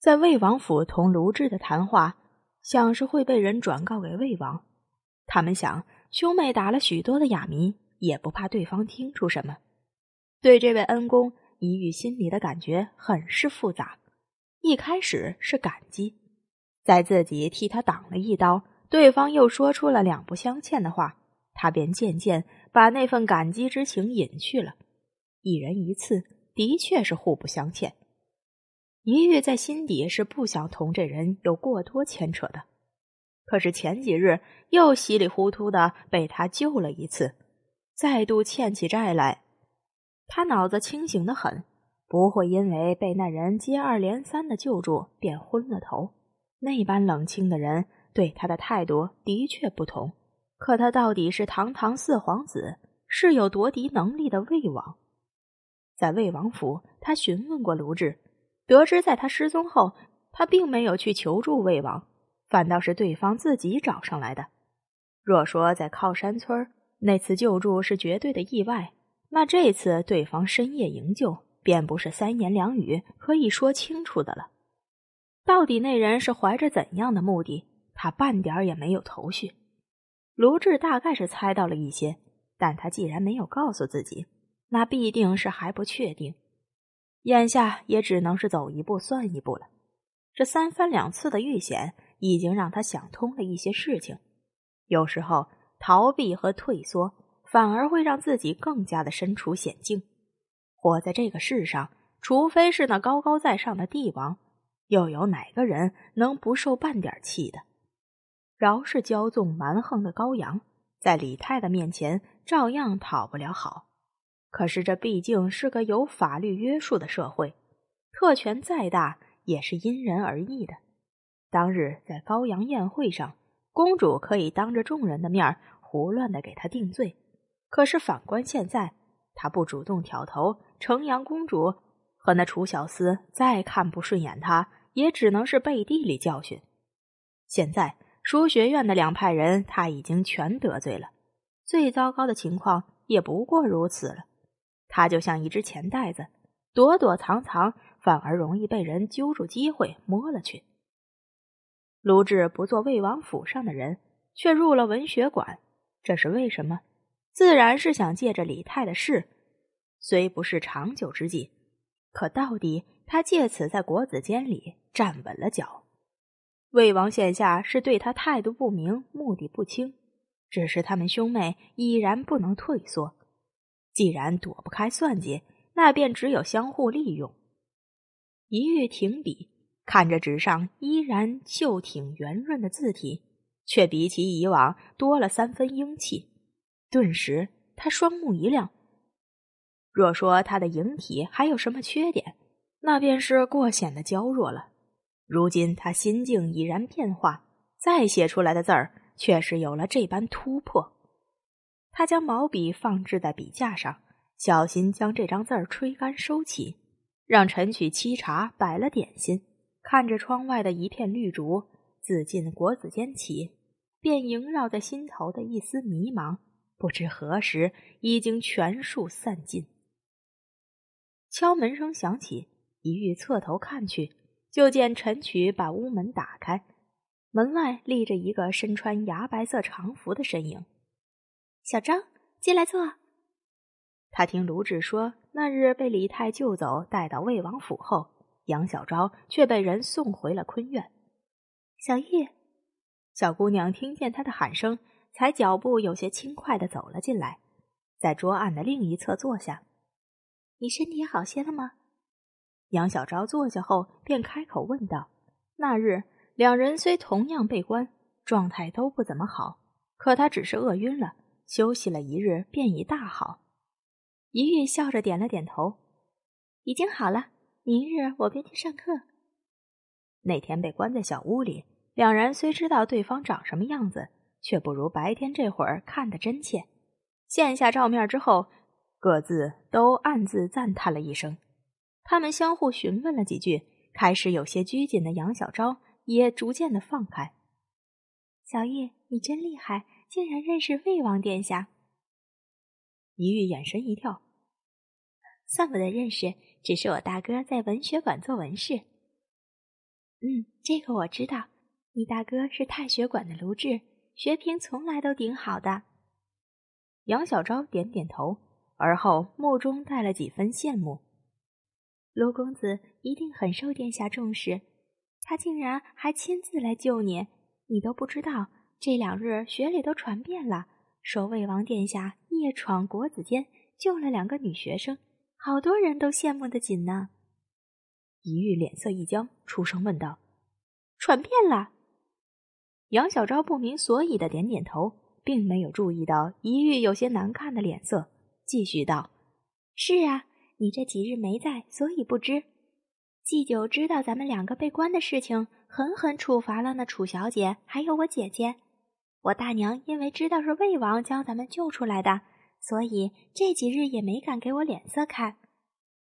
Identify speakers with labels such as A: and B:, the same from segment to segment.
A: 在魏王府同卢志的谈话，想是会被人转告给魏王。他们想兄妹打了许多的哑谜，也不怕对方听出什么。对这位恩公，李玉心里的感觉很是复杂。一开始是感激，在自己替他挡了一刀，对方又说出了两不相欠的话，他便渐渐把那份感激之情隐去了。一人一次，的确是互不相欠。一玉在心底是不想同这人有过多牵扯的，可是前几日又稀里糊涂的被他救了一次，再度欠起债来。他脑子清醒的很，不会因为被那人接二连三的救助便昏了头。那般冷清的人对他的态度的确不同，可他到底是堂堂四皇子，是有夺嫡能力的魏王。在魏王府，他询问过卢志。得知在他失踪后，他并没有去求助魏王，反倒是对方自己找上来的。若说在靠山村那次救助是绝对的意外，那这次对方深夜营救便不是三言两语可以说清楚的了。到底那人是怀着怎样的目的，他半点也没有头绪。卢志大概是猜到了一些，但他既然没有告诉自己，那必定是还不确定。眼下也只能是走一步算一步了。这三番两次的遇险，已经让他想通了一些事情。有时候逃避和退缩，反而会让自己更加的身处险境。活在这个世上，除非是那高高在上的帝王，又有哪个人能不受半点气的？饶是骄纵蛮横的高阳，在李泰的面前，照样讨不了好。可是这毕竟是个有法律约束的社会，特权再大也是因人而异的。当日，在高阳宴会上，公主可以当着众人的面胡乱的给他定罪；可是反观现在，他不主动挑头，城阳公主和那楚小厮再看不顺眼，他也只能是背地里教训。现在，书学院的两派人他已经全得罪了，最糟糕的情况也不过如此了。他就像一只钱袋子，躲躲藏藏，反而容易被人揪住机会摸了去。卢志不做魏王府上的人，却入了文学馆，这是为什么？自然是想借着李泰的事，虽不是长久之计，可到底他借此在国子监里站稳了脚。魏王现下是对他态度不明，目的不清，只是他们兄妹已然不能退缩。既然躲不开算计，那便只有相互利用。一遇停笔，看着纸上依然秀挺圆润的字体，却比起以往多了三分英气。顿时，他双目一亮。若说他的影体还有什么缺点，那便是过显的娇弱了。如今他心境已然变化，再写出来的字儿，却是有了这般突破。他将毛笔放置在笔架上，小心将这张字儿吹干收起，让陈曲沏茶摆了点心，看着窗外的一片绿竹，自尽国子监起，便萦绕在心头的一丝迷茫，不知何时已经全数散尽。敲门声响起，一欲侧头看去，就见陈曲把屋门打开，门外立着一个身穿牙白色长服的身影。小张，进来坐。他听卢志说，那日被李泰救走，带到魏王府后，杨小昭却被人送回了坤院。小易，小姑娘听见他的喊声，才脚步有些轻快的走了进来，在桌案的另一侧坐下。你身体好些了吗？杨小昭坐下后，便开口问道。那日两人虽同样被关，状态都不怎么好，可他只是饿晕了。休息了一日，便已大好。一玉笑着点了点头，已经好了。明日我便去上课。那天被关在小屋里，两人虽知道对方长什么样子，却不如白天这会儿看得真切。现下照面之后，各自都暗自赞叹了一声。他们相互询问了几句，开始有些拘谨的杨小昭也逐渐的放开。小玉，你真厉害。竟然认识魏王殿下，一玉眼神一跳，算不得认识，只是我大哥在文学馆做文士。嗯，这个我知道，你大哥是太学馆的卢志，学评从来都顶好的。杨小昭点点头，而后目中带了几分羡慕，卢公子一定很受殿下重视，他竟然还亲自来救你，你都不知道。这两日学里都传遍了，说魏王殿下夜闯国子监救了两个女学生，好多人都羡慕的紧呢。一玉脸色一僵，出声问道：“传遍了？”杨小昭不明所以的点点头，并没有注意到一玉有些难看的脸色，继续道：“是啊，你这几日没在，所以不知。祭九知道咱们两个被关的事情，狠狠处罚了那楚小姐，还有我姐姐。”我大娘因为知道是魏王将咱们救出来的，所以这几日也没敢给我脸色看。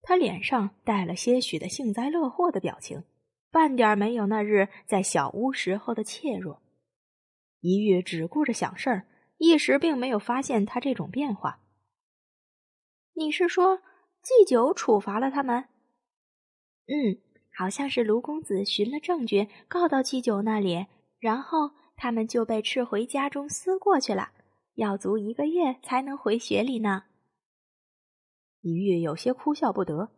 A: 他脸上带了些许的幸灾乐祸的表情，半点没有那日在小屋时候的怯弱。一玉只顾着想事儿，一时并没有发现他这种变化。你是说祭酒处罚了他们？嗯，好像是卢公子寻了证据告到祭酒那里，然后。他们就被斥回家中思过去了，要足一个月才能回学里呢。李煜有些哭笑不得，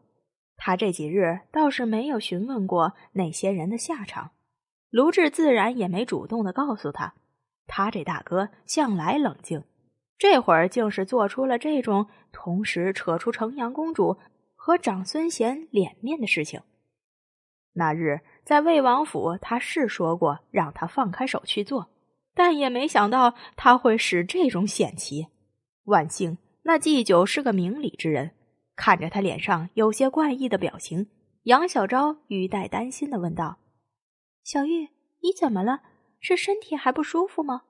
A: 他这几日倒是没有询问过那些人的下场，卢志自然也没主动的告诉他。他这大哥向来冷静，这会儿竟是做出了这种同时扯出城阳公主和长孙贤脸面的事情。那日。在魏王府，他是说过让他放开手去做，但也没想到他会使这种险棋。万幸，那祭九是个明理之人，看着他脸上有些怪异的表情，杨小昭语带担心的问道：“小玉，你怎么了？是身体还不舒服吗？”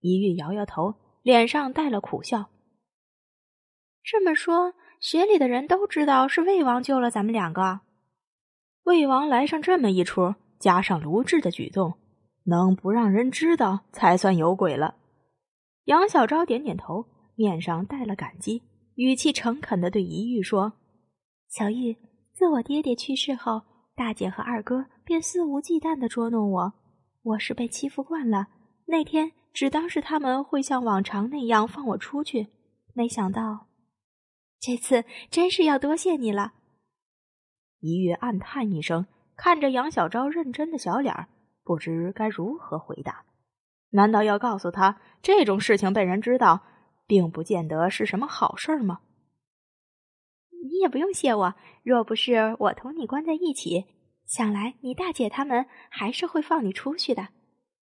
A: 一玉摇摇头，脸上带了苦笑。这么说，学里的人都知道是魏王救了咱们两个。魏王来上这么一出，加上卢挚的举动，能不让人知道才算有鬼了。杨小昭点点头，面上带了感激，语气诚恳的对怡玉说：“小玉，自我爹爹去世后，大姐和二哥便肆无忌惮的捉弄我，我是被欺负惯了。那天只当是他们会像往常那样放我出去，没想到，这次真是要多谢你了。”一月暗叹一声，看着杨小昭认真的小脸儿，不知该如何回答。难道要告诉他这种事情被人知道，并不见得是什么好事儿吗？你也不用谢我，若不是我同你关在一起，想来你大姐他们还是会放你出去的。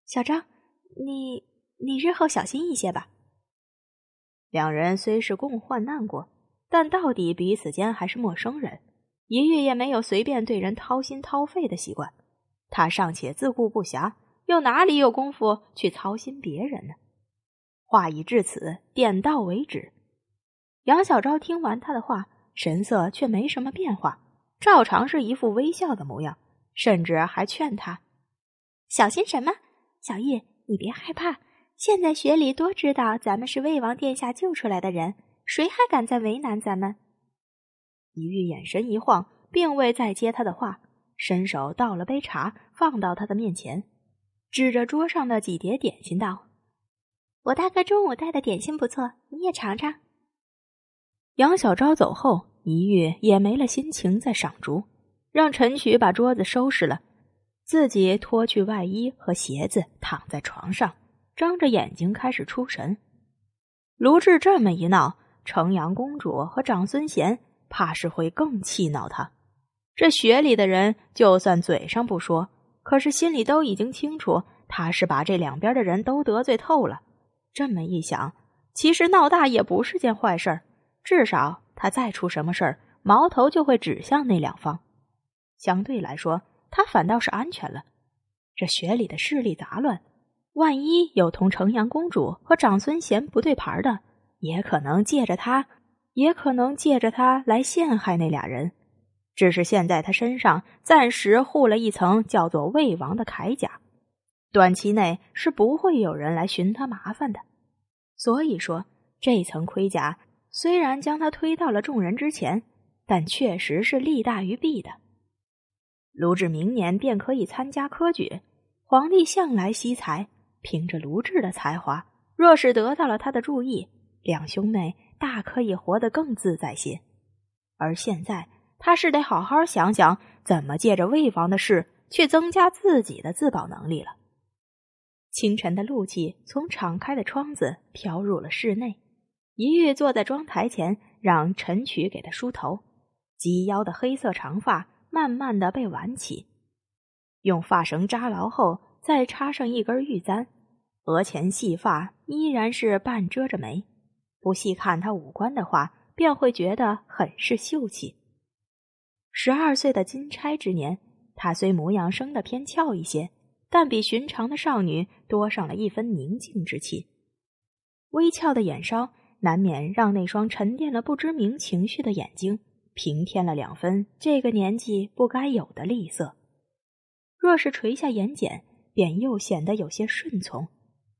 A: 小张，你你日后小心一些吧。两人虽是共患难过，但到底彼此间还是陌生人。爷爷也没有随便对人掏心掏肺的习惯，他尚且自顾不暇，又哪里有功夫去操心别人呢？话已至此，点到为止。杨小昭听完他的话，神色却没什么变化，照常是一副微笑的模样，甚至还劝他：“小心什么？小易，你别害怕。现在学里多知道咱们是魏王殿下救出来的人，谁还敢再为难咱们？”一玉眼神一晃，并未再接他的话，伸手倒了杯茶，放到他的面前，指着桌上的几碟点心道：“我大哥中午带的点心不错，你也尝尝。”杨小昭走后，一玉也没了心情再赏竹，让陈曲把桌子收拾了，自己脱去外衣和鞋子，躺在床上，睁着眼睛开始出神。卢志这么一闹，城阳公主和长孙贤。怕是会更气恼他。这雪里的人，就算嘴上不说，可是心里都已经清楚，他是把这两边的人都得罪透了。这么一想，其实闹大也不是件坏事，至少他再出什么事儿，矛头就会指向那两方。相对来说，他反倒是安全了。这雪里的势力杂乱，万一有同城阳公主和长孙贤不对牌的，也可能借着他。也可能借着他来陷害那俩人，只是现在他身上暂时护了一层叫做魏王的铠甲，短期内是不会有人来寻他麻烦的。所以说，这层盔甲虽然将他推到了众人之前，但确实是利大于弊的。卢志明年便可以参加科举，皇帝向来惜才，凭着卢志的才华，若是得到了他的注意，两兄妹。大可以活得更自在些，而现在他是得好好想想怎么借着魏王的事去增加自己的自保能力了。清晨的露气从敞开的窗子飘入了室内，一玉坐在妆台前，让陈曲给他梳头。及腰的黑色长发慢慢的被挽起，用发绳扎牢后，再插上一根玉簪。额前细发依然是半遮着眉。不细看她五官的话，便会觉得很是秀气。十二岁的金钗之年，她虽模样生得偏俏一些，但比寻常的少女多上了一分宁静之气。微翘的眼梢，难免让那双沉淀了不知名情绪的眼睛平添了两分这个年纪不该有的吝啬。若是垂下眼睑，便又显得有些顺从。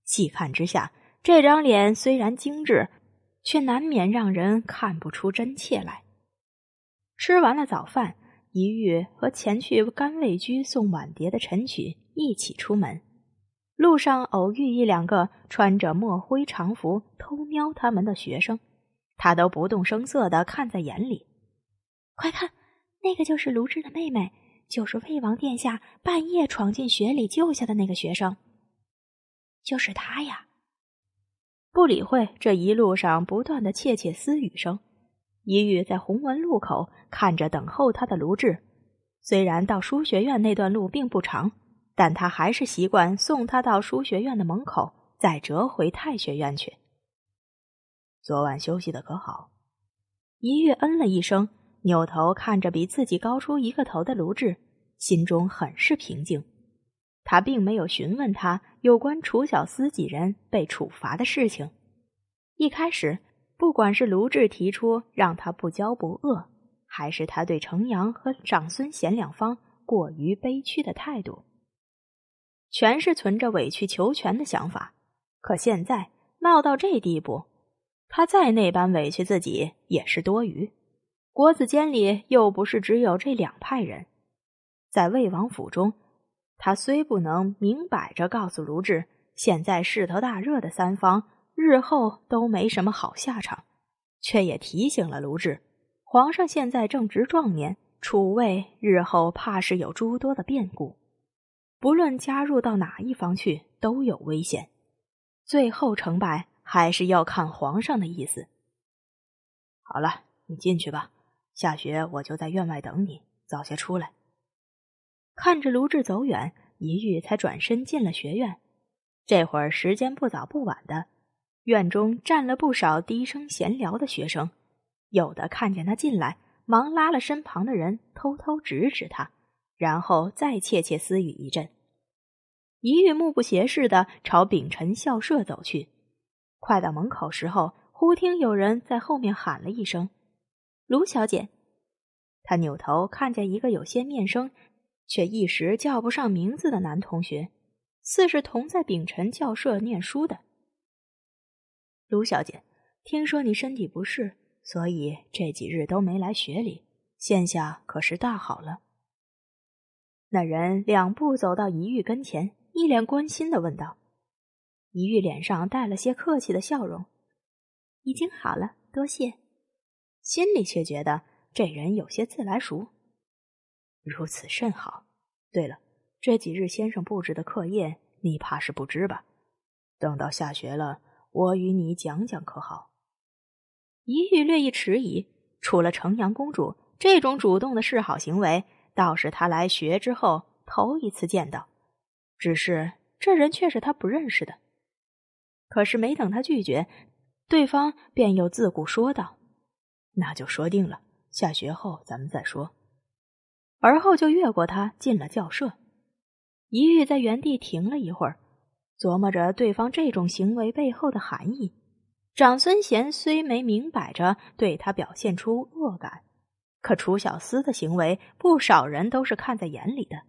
A: 细看之下，这张脸虽然精致。却难免让人看不出真切来。吃完了早饭，一玉和前去甘味居送碗碟的陈曲一起出门，路上偶遇一两个穿着墨灰长服偷瞄他们的学生，他都不动声色的看在眼里。快看，那个就是卢挚的妹妹，就是魏王殿下半夜闯进雪里救下的那个学生，就是他呀。不理会这一路上不断的窃窃私语声，一玉在鸿文路口看着等候他的卢志，虽然到书学院那段路并不长，但他还是习惯送他到书学院的门口，再折回太学院去。昨晚休息的可好？一玉嗯了一声，扭头看着比自己高出一个头的卢志，心中很是平静。他并没有询问他有关楚小思几人被处罚的事情。一开始，不管是卢志提出让他不骄不恶，还是他对程阳和长孙贤两方过于悲屈的态度，全是存着委曲求全的想法。可现在闹到这地步，他再那般委屈自己也是多余。国子监里又不是只有这两派人，在魏王府中。他虽不能明摆着告诉卢志，现在势头大热的三方日后都没什么好下场，却也提醒了卢志，皇上现在正值壮年，储位日后怕是有诸多的变故，不论加入到哪一方去都有危险，最后成败还是要看皇上的意思。好了，你进去吧，下学我就在院外等你，早些出来。看着卢志走远，一玉才转身进了学院。这会儿时间不早不晚的，院中站了不少低声闲聊的学生，有的看见他进来，忙拉了身旁的人偷偷指指他，然后再窃窃私语一阵。一玉目不斜视的朝秉辰校舍走去。快到门口时候，忽听有人在后面喊了一声：“卢小姐。”他扭头看见一个有些面生。却一时叫不上名字的男同学，似是同在秉辰教舍念书的。卢小姐，听说你身体不适，所以这几日都没来学里。现下可是大好了。那人两步走到一玉跟前，一脸关心的问道：“一玉脸上带了些客气的笑容，已经好了，多谢。”心里却觉得这人有些自来熟。如此甚好。对了，这几日先生布置的课业，你怕是不知吧？等到下学了，我与你讲讲可好？一玉略一迟疑，除了城阳公主这种主动的示好行为，倒是他来学之后头一次见到。只是这人却是他不认识的。可是没等他拒绝，对方便又自顾说道：“那就说定了，下学后咱们再说。”而后就越过他进了教舍，一玉在原地停了一会儿，琢磨着对方这种行为背后的含义。长孙贤虽没明摆着对他表现出恶感，可楚小思的行为，不少人都是看在眼里的。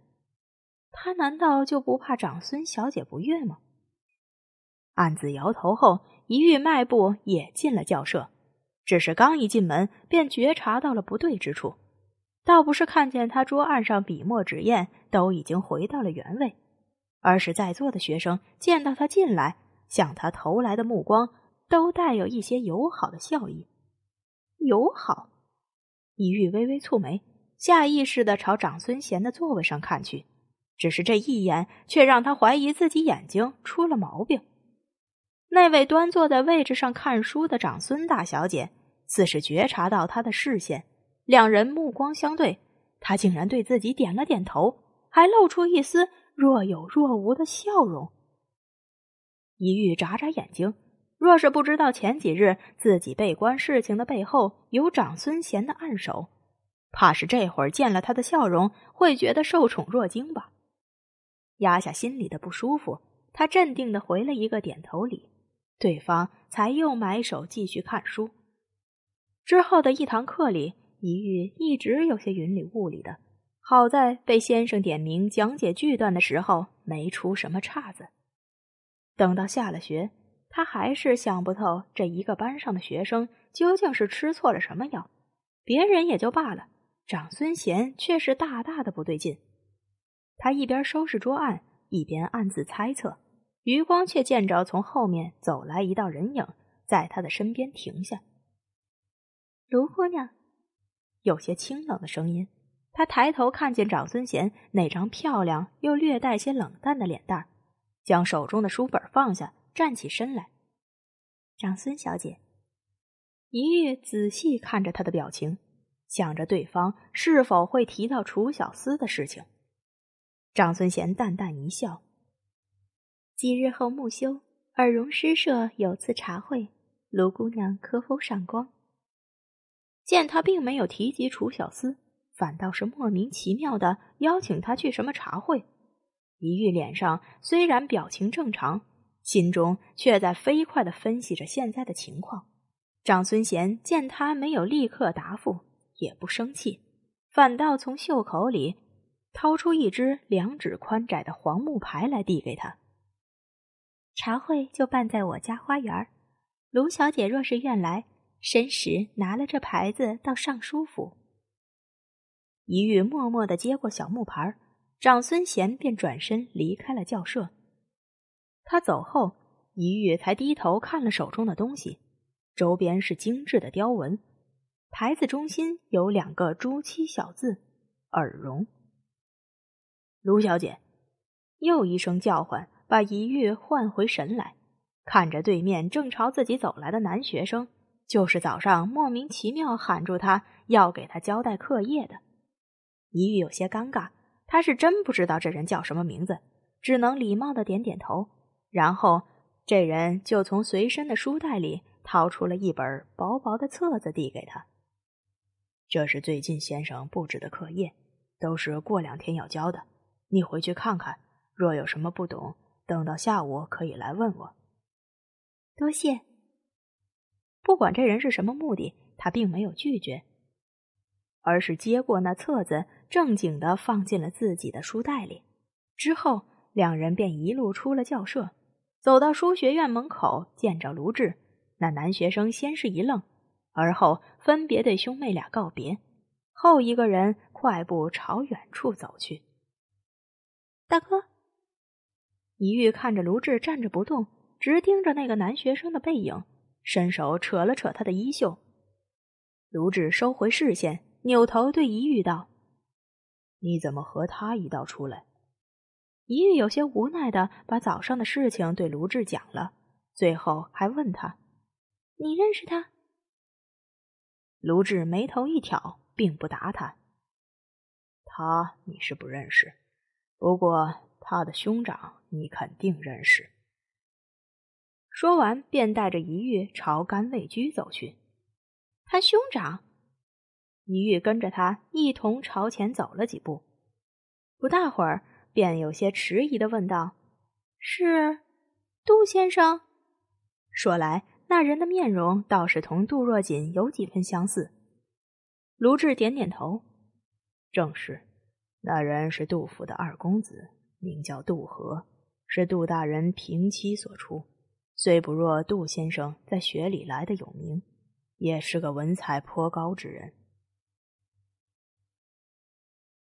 A: 他难道就不怕长孙小姐不悦吗？暗自摇头后，一玉迈步也进了教舍，只是刚一进门便觉察到了不对之处。倒不是看见他桌案上笔墨纸砚都已经回到了原位，而是在座的学生见到他进来，向他投来的目光都带有一些友好的笑意。友好，李玉微微蹙眉，下意识的朝长孙贤的座位上看去，只是这一眼却让他怀疑自己眼睛出了毛病。那位端坐在位置上看书的长孙大小姐，似是觉察到他的视线。两人目光相对，他竟然对自己点了点头，还露出一丝若有若无的笑容。一玉眨眨眼睛，若是不知道前几日自己被关事情的背后有长孙贤的暗手，怕是这会儿见了他的笑容，会觉得受宠若惊吧。压下心里的不舒服，他镇定的回了一个点头礼，对方才又埋手继续看书。之后的一堂课里。一玉一直有些云里雾里的，好在被先生点名讲解句段的时候没出什么岔子。等到下了学，他还是想不透这一个班上的学生究竟是吃错了什么药。别人也就罢了，长孙贤却是大大的不对劲。他一边收拾桌案，一边暗自猜测，余光却见着从后面走来一道人影，在他的身边停下。卢姑娘。有些清冷的声音。他抬头看见长孙贤那张漂亮又略带些冷淡的脸蛋儿，将手中的书本放下，站起身来。长孙小姐，一玉仔细看着他的表情，想着对方是否会提到楚小思的事情。长孙贤淡淡一笑：“几日后木修耳容诗社有次茶会，卢姑娘可否赏光？”见他并没有提及楚小司，反倒是莫名其妙的邀请他去什么茶会。李玉脸上虽然表情正常，心中却在飞快的分析着现在的情况。长孙贤见他没有立刻答复，也不生气，反倒从袖口里掏出一只两指宽窄的黄木牌来递给他。茶会就办在我家花园，卢小姐若是愿来。申时拿了这牌子到尚书府。一玉默默的接过小木牌，长孙贤便转身离开了教舍。他走后，一玉才低头看了手中的东西，周边是精致的雕纹，牌子中心有两个朱漆小字：“耳聋。”卢小姐，又一声叫唤把一玉唤回神来，看着对面正朝自己走来的男学生。就是早上莫名其妙喊住他，要给他交代课业的，一玉有些尴尬，他是真不知道这人叫什么名字，只能礼貌的点点头。然后这人就从随身的书袋里掏出了一本薄薄的册子递给他，这是最近先生布置的课业，都是过两天要交的，你回去看看，若有什么不懂，等到下午可以来问我。多谢。不管这人是什么目的，他并没有拒绝，而是接过那册子，正经的放进了自己的书袋里。之后，两人便一路出了教舍，走到书学院门口，见着卢志那男学生，先是一愣，而后分别对兄妹俩告别，后一个人快步朝远处走去。大哥，李玉看着卢志站着不动，直盯着那个男学生的背影。伸手扯了扯他的衣袖，卢志收回视线，扭头对一玉道：“你怎么和他一道出来？”一玉有些无奈的把早上的事情对卢志讲了，最后还问他：“你认识他？”卢志眉头一挑，并不答他：“他你是不认识，不过他的兄长你肯定认识。”说完，便带着一玉朝甘味居走去。他兄长，一玉跟着他一同朝前走了几步，不大会儿，便有些迟疑的问道：“是杜先生？”说来，那人的面容倒是同杜若锦有几分相似。卢志点点头：“正是，那人是杜府的二公子，名叫杜和，是杜大人平妻所出。”虽不若杜先生在学里来的有名，也是个文采颇高之人。